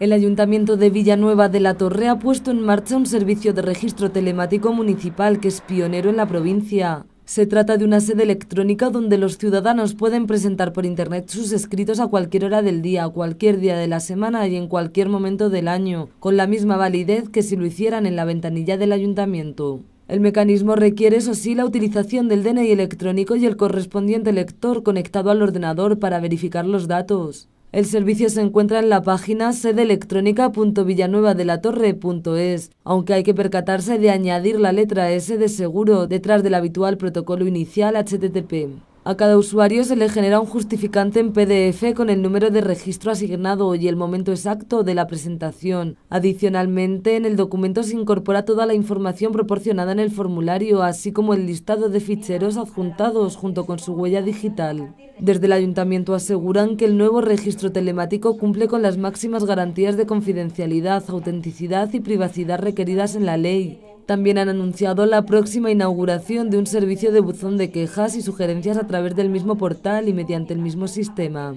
El Ayuntamiento de Villanueva de la Torre ha puesto en marcha un servicio de registro telemático municipal que es pionero en la provincia. Se trata de una sede electrónica donde los ciudadanos pueden presentar por Internet sus escritos a cualquier hora del día, a cualquier día de la semana y en cualquier momento del año, con la misma validez que si lo hicieran en la ventanilla del Ayuntamiento. El mecanismo requiere, eso sí, la utilización del DNI electrónico y el correspondiente lector conectado al ordenador para verificar los datos. El servicio se encuentra en la página sedelectrónica.villanuevadelatorre.es, aunque hay que percatarse de añadir la letra S de seguro detrás del habitual protocolo inicial HTTP. A cada usuario se le genera un justificante en PDF con el número de registro asignado y el momento exacto de la presentación. Adicionalmente, en el documento se incorpora toda la información proporcionada en el formulario, así como el listado de ficheros adjuntados junto con su huella digital. Desde el ayuntamiento aseguran que el nuevo registro telemático cumple con las máximas garantías de confidencialidad, autenticidad y privacidad requeridas en la ley también han anunciado la próxima inauguración de un servicio de buzón de quejas y sugerencias a través del mismo portal y mediante el mismo sistema.